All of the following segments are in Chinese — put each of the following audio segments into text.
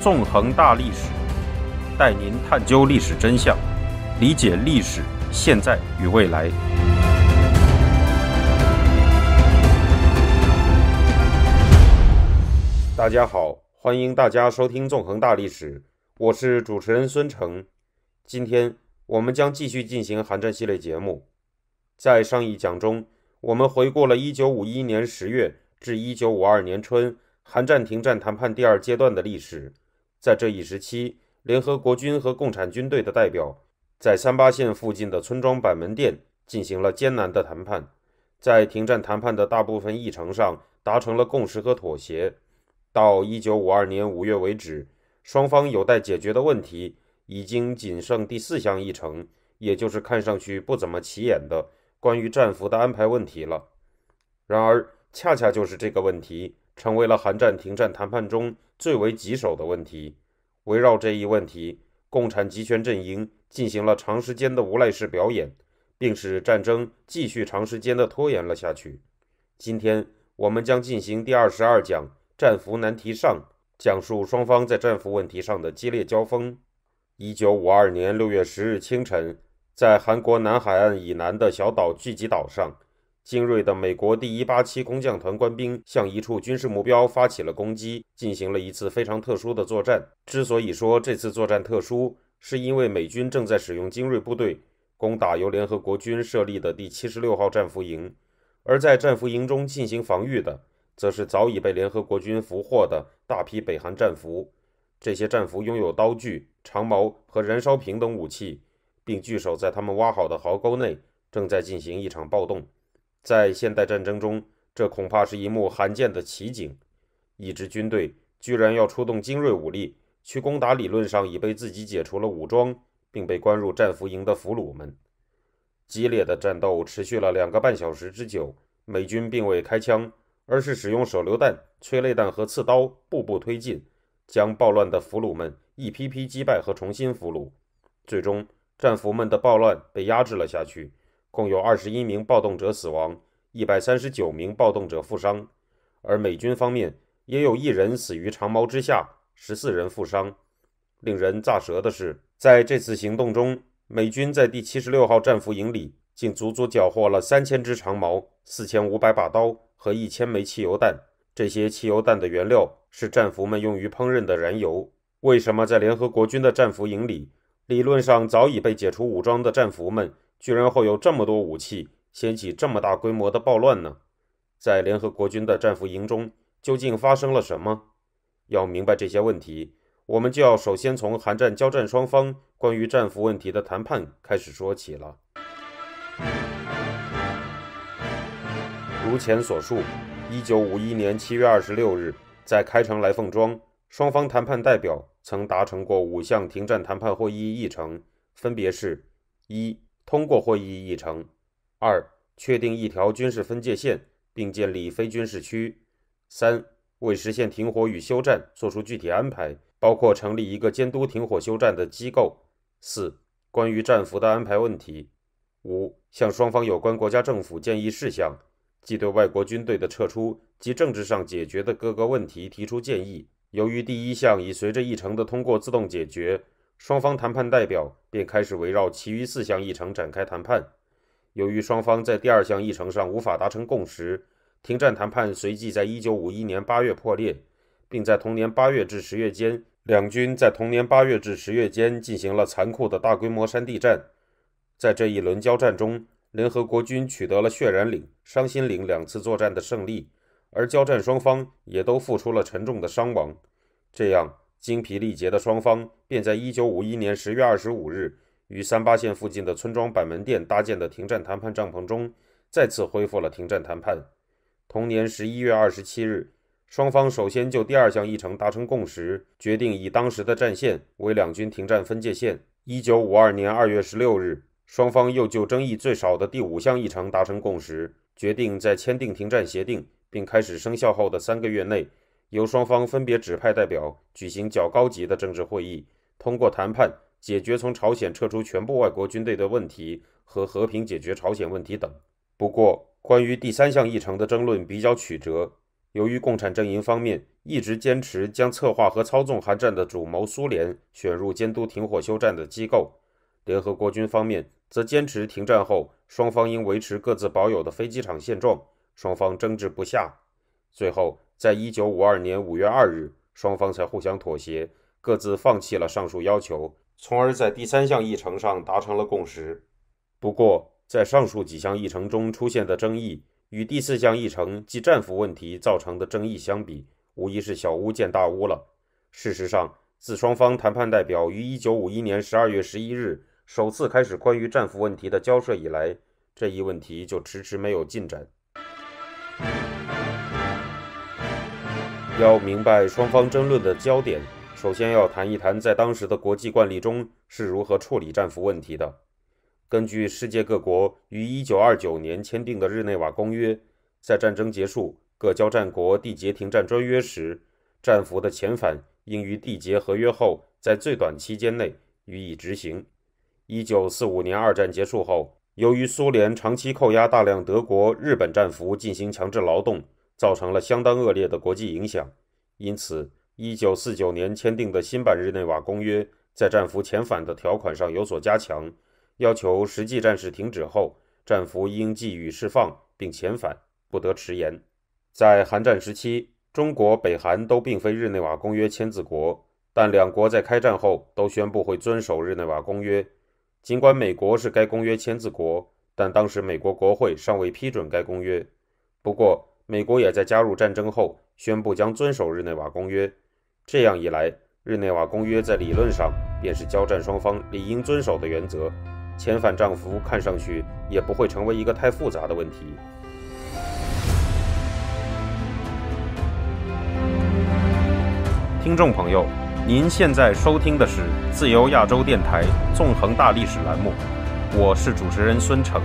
纵横大历史，带您探究历史真相，理解历史现在与未来。大家好，欢迎大家收听《纵横大历史》，我是主持人孙成。今天我们将继续进行韩战系列节目。在上一讲中，我们回顾了1951年10月至1952年春韩战停战谈判第二阶段的历史。在这一时期，联合国军和共产军队的代表在三八线附近的村庄板门店进行了艰难的谈判，在停战谈判的大部分议程上达成了共识和妥协。到一九五二年五月为止，双方有待解决的问题已经仅剩第四项议程，也就是看上去不怎么起眼的关于战俘的安排问题了。然而，恰恰就是这个问题。成为了韩战停战谈判中最为棘手的问题。围绕这一问题，共产集权阵营进行了长时间的无赖式表演，并使战争继续长时间的拖延了下去。今天，我们将进行第二十二讲《战俘难题上》，讲述双方在战俘问题上的激烈交锋。一九五二年六月十日清晨，在韩国南海岸以南的小岛——聚集岛上。精锐的美国第一八七工匠团官兵向一处军事目标发起了攻击，进行了一次非常特殊的作战。之所以说这次作战特殊，是因为美军正在使用精锐部队攻打由联合国军设立的第七十六号战俘营，而在战俘营中进行防御的，则是早已被联合国军俘获的大批北韩战俘。这些战俘拥有刀具、长矛和燃烧瓶等武器，并据守在他们挖好的壕沟内，正在进行一场暴动。在现代战争中，这恐怕是一幕罕见的奇景：一支军队居然要出动精锐武力去攻打理论上已被自己解除了武装并被关入战俘营的俘虏们。激烈的战斗持续了两个半小时之久，美军并未开枪，而是使用手榴弹、催泪弹和刺刀步步推进，将暴乱的俘虏们一批批击败和重新俘虏。最终，战俘们的暴乱被压制了下去。共有二十一名暴动者死亡，一百三十九名暴动者负伤，而美军方面也有一人死于长矛之下，十四人负伤。令人咋舌的是，在这次行动中，美军在第七十六号战俘营里竟足足缴获了三千支长矛、四千五百把刀和一千枚汽油弹。这些汽油弹的原料是战俘们用于烹饪的燃油。为什么在联合国军的战俘营里，理论上早已被解除武装的战俘们？居然会有这么多武器，掀起这么大规模的暴乱呢？在联合国军的战俘营中，究竟发生了什么？要明白这些问题，我们就要首先从韩战交战双方关于战俘问题的谈判开始说起了。如前所述，一九五一年七月二十六日，在开城来凤庄，双方谈判代表曾达成过五项停战谈判会议议程，分别是：一、通过会议议程，二、确定一条军事分界线并建立非军事区；三、为实现停火与休战作出具体安排，包括成立一个监督停火休战的机构；四、关于战俘的安排问题；五、向双方有关国家政府建议事项，即对外国军队的撤出及政治上解决的各个问题提出建议。由于第一项已随着议程的通过自动解决。双方谈判代表便开始围绕其余四项议程展开谈判。由于双方在第二项议程上无法达成共识，停战谈判随即在一九五一年八月破裂，并在同年八月至十月间，两军在同年八月至十月间进行了残酷的大规模山地战。在这一轮交战中，联合国军取得了血染岭、伤心岭两次作战的胜利，而交战双方也都付出了沉重的伤亡。这样。精疲力竭的双方便在一九五一年十月二十五日，于三八线附近的村庄板门店搭建的停战谈判帐篷中，再次恢复了停战谈判。同年十一月二十七日，双方首先就第二项议程达成共识，决定以当时的战线为两军停战分界线。一九五二年二月十六日，双方又就争议最少的第五项议程达成共识，决定在签订停战协定并开始生效后的三个月内。由双方分别指派代表举行较高级的政治会议，通过谈判解决从朝鲜撤出全部外国军队的问题和和平解决朝鲜问题等。不过，关于第三项议程的争论比较曲折。由于共产阵营方面一直坚持将策划和操纵韩战的主谋苏联选入监督停火休战的机构，联合国军方面则坚持停战后双方应维持各自保有的飞机场现状，双方争执不下。最后。在一九五二年五月二日，双方才互相妥协，各自放弃了上述要求，从而在第三项议程上达成了共识。不过，在上述几项议程中出现的争议，与第四项议程即战俘问题造成的争议相比，无疑是小巫见大巫了。事实上，自双方谈判代表于一九五一年十二月十一日首次开始关于战俘问题的交涉以来，这一问题就迟迟没有进展。要明白双方争论的焦点，首先要谈一谈在当时的国际惯例中是如何处理战俘问题的。根据世界各国于1929年签订的日内瓦公约，在战争结束、各交战国缔结停战专约时，战俘的遣返应于缔结合约后，在最短期间内予以执行。1945年二战结束后，由于苏联长期扣押大量德国、日本战俘进行强制劳动。造成了相当恶劣的国际影响，因此，一九四九年签订的新版日内瓦公约在战俘遣返的条款上有所加强，要求实际战事停止后，战俘应给予释放并遣返，不得迟延。在韩战时期，中国、北韩都并非日内瓦公约签字国，但两国在开战后都宣布会遵守日内瓦公约。尽管美国是该公约签字国，但当时美国国会尚未批准该公约。不过，美国也在加入战争后宣布将遵守日内瓦公约，这样一来，日内瓦公约在理论上便是交战双方理应遵守的原则。遣返战俘看上去也不会成为一个太复杂的问题。听众朋友，您现在收听的是自由亚洲电台纵横大历史栏目，我是主持人孙成。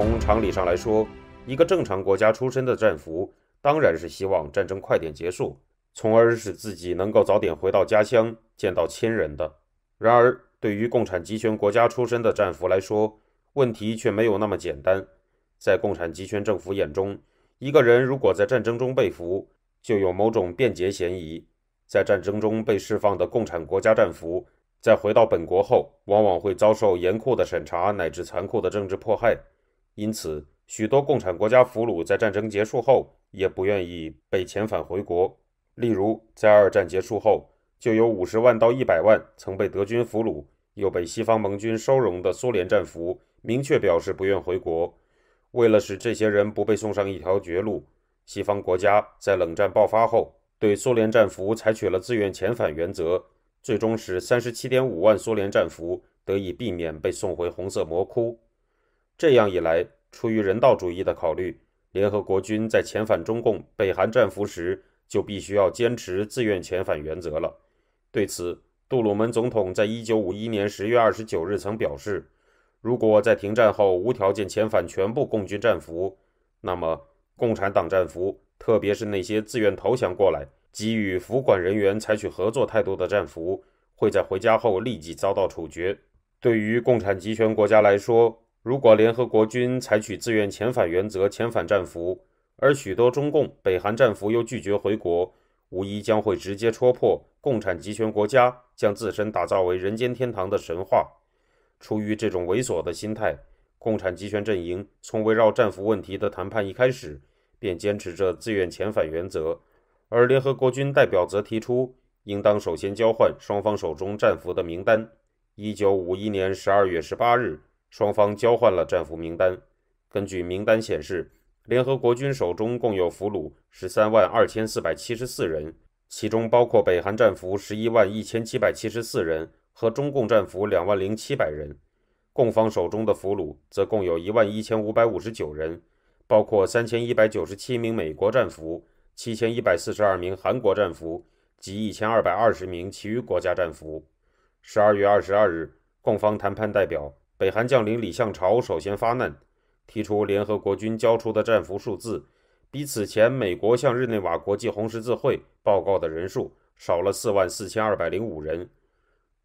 从常理上来说，一个正常国家出身的战俘当然是希望战争快点结束，从而使自己能够早点回到家乡见到亲人的。然而，对于共产集权国家出身的战俘来说，问题却没有那么简单。在共产集权政府眼中，一个人如果在战争中被俘，就有某种变节嫌疑。在战争中被释放的共产国家战俘，在回到本国后，往往会遭受严酷的审查乃至残酷的政治迫害。因此，许多共产国家俘虏在战争结束后也不愿意被遣返回国。例如，在二战结束后，就有五十万到一百万曾被德军俘虏又被西方盟军收容的苏联战俘，明确表示不愿回国。为了使这些人不被送上一条绝路，西方国家在冷战爆发后对苏联战俘采取了自愿遣返原则，最终使三十七点五万苏联战俘得以避免被送回红色魔窟。这样一来，出于人道主义的考虑，联合国军在遣返中共、北韩战俘时，就必须要坚持自愿遣返原则了。对此，杜鲁门总统在一九五一年十月二十九日曾表示：如果在停战后无条件遣返全部共军战俘，那么共产党战俘，特别是那些自愿投降过来、给予服管人员采取合作态度的战俘，会在回家后立即遭到处决。对于共产集权国家来说，如果联合国军采取自愿遣返原则遣返战俘，而许多中共北韩战俘又拒绝回国，无疑将会直接戳破共产极权国家将自身打造为人间天堂的神话。出于这种猥琐的心态，共产极权阵营从围绕战俘问题的谈判一开始便坚持着自愿遣返原则，而联合国军代表则提出，应当首先交换双方手中战俘的名单。一九五一年十二月十八日。双方交换了战俘名单。根据名单显示，联合国军手中共有俘虏十三万二千四百七十四人，其中包括北韩战俘十一万一千七百七十四人和中共战俘两万零七百人。共方手中的俘虏则共有一万一千五百五十九人，包括三千一百九十七名美国战俘、七千一百四十二名韩国战俘及一千二百二十名其余国家战俘。十二月二十二日，共方谈判代表。北韩将领李相朝首先发难，提出联合国军交出的战俘数字比此前美国向日内瓦国际红十字会报告的人数少了四万四千二百零五人。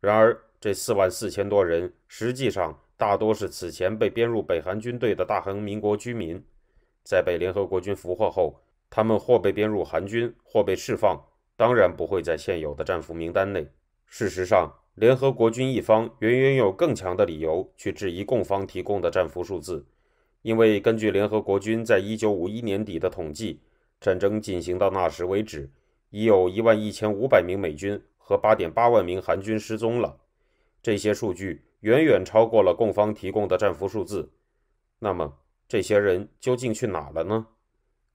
然而，这四万四千多人实际上大多是此前被编入北韩军队的大韩民国居民，在被联合国军俘获后，他们或被编入韩军，或被释放，当然不会在现有的战俘名单内。事实上，联合国军一方远远有更强的理由去质疑供方提供的战俘数字，因为根据联合国军在一九五一年底的统计，战争进行到那时为止，已有一万一千五百名美军和八点八万名韩军失踪了。这些数据远远超过了供方提供的战俘数字。那么，这些人究竟去哪了呢？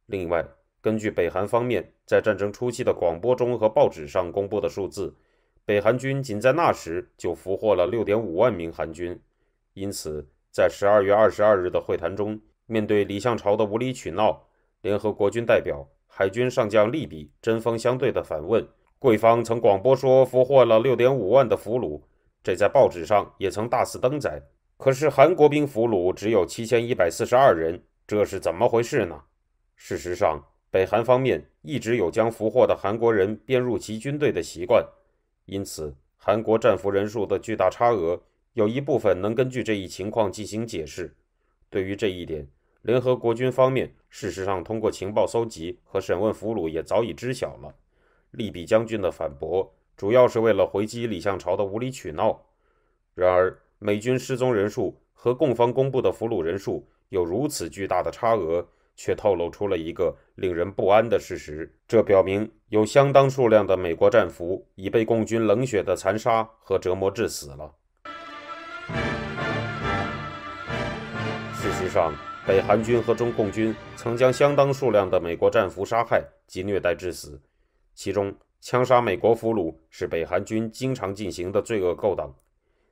另外，根据北韩方面在战争初期的广播中和报纸上公布的数字。北韩军仅在那时就俘获了六点五万名韩军，因此，在十二月二十二日的会谈中，面对李相朝的无理取闹，联合国军代表海军上将利比针锋相对的反问：“贵方曾广播说俘获了六点五万的俘虏，这在报纸上也曾大肆登载。可是韩国兵俘虏只有七千一百四十二人，这是怎么回事呢？”事实上，北韩方面一直有将俘获的韩国人编入其军队的习惯。因此，韩国战俘人数的巨大差额有一部分能根据这一情况进行解释。对于这一点，联合国军方面事实上通过情报搜集和审问俘虏也早已知晓了。利比将军的反驳主要是为了回击李相朝的无理取闹。然而，美军失踪人数和供方公布的俘虏人数有如此巨大的差额。却透露出了一个令人不安的事实，这表明有相当数量的美国战俘已被共军冷血的残杀和折磨致死了。事实上，北韩军和中共军曾将相当数量的美国战俘杀害及虐待致死，其中枪杀美国俘虏是北韩军经常进行的罪恶勾当。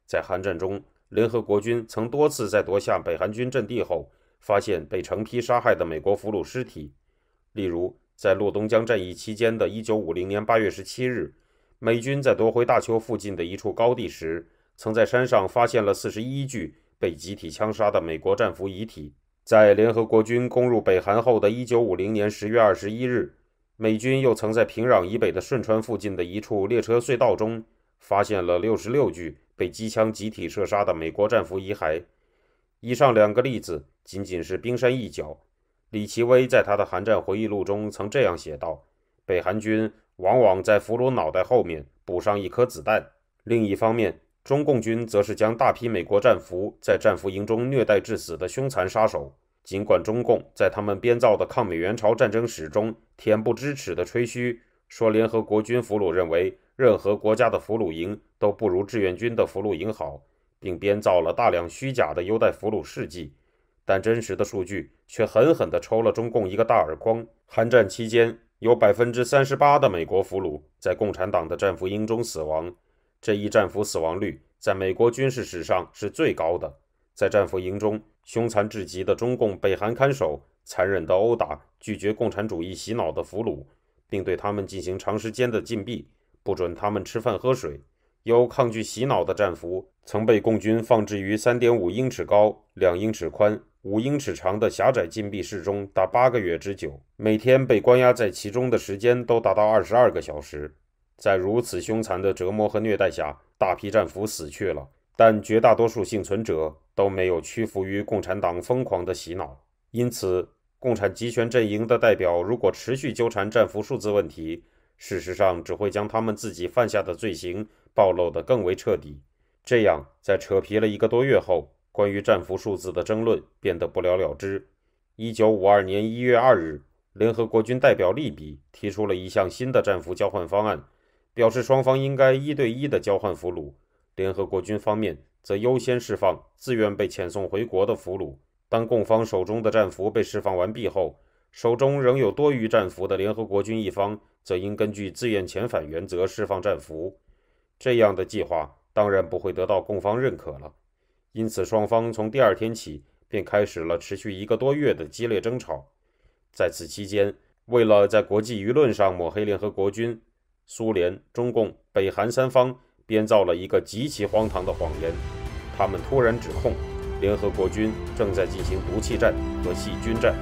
在韩战中，联合国军曾多次在夺下北韩军阵地后。发现被成批杀害的美国俘虏尸体，例如在洛东江战役期间的一九五零年八月十七日，美军在夺回大邱附近的一处高地时，曾在山上发现了四十一具被集体枪杀的美国战俘遗体。在联合国军攻入北韩后的一九五零年十月二十一日，美军又曾在平壤以北的顺川附近的一处列车隧道中，发现了六十六具被机枪集体射杀的美国战俘遗骸。以上两个例子。仅仅是冰山一角。李奇微在他的《韩战回忆录》中曾这样写道：“北韩军往往在俘虏脑袋后面补上一颗子弹。另一方面，中共军则是将大批美国战俘在战俘营中虐待致死的凶残杀手。尽管中共在他们编造的抗美援朝战争史中恬不知耻地吹嘘说，联合国军俘虏认为任何国家的俘虏营都不如志愿军的俘虏营好，并编造了大量虚假的优待俘虏事迹。”但真实的数据却狠狠地抽了中共一个大耳光。韩战期间，有百分之三十八的美国俘虏在共产党的战俘营中死亡，这一战俘死亡率在美国军事史上是最高的。在战俘营中，凶残至极的中共北韩看守残忍地殴打拒绝共产主义洗脑的俘虏，并对他们进行长时间的禁闭，不准他们吃饭喝水。有抗拒洗脑的战俘曾被共军放置于三点五英尺高、两英尺宽。五英尺长的狭窄禁闭室中达八个月之久，每天被关押在其中的时间都达到二十二个小时。在如此凶残的折磨和虐待下，大批战俘死去了，但绝大多数幸存者都没有屈服于共产党疯狂的洗脑。因此，共产集权阵营的代表如果持续纠缠战俘数字问题，事实上只会将他们自己犯下的罪行暴露得更为彻底。这样，在扯皮了一个多月后。关于战俘数字的争论变得不了了之。一九五二年一月二日，联合国军代表利比提出了一项新的战俘交换方案，表示双方应该一对一的交换俘虏。联合国军方面则优先释放自愿被遣送回国的俘虏。当供方手中的战俘被释放完毕后，手中仍有多余战俘的联合国军一方，则应根据自愿遣返原则释放战俘。这样的计划当然不会得到供方认可了。因此，双方从第二天起便开始了持续一个多月的激烈争吵。在此期间，为了在国际舆论上抹黑联合国军，苏联、中共、北韩三方编造了一个极其荒唐的谎言。他们突然指控联合国军正在进行毒气战和细菌战。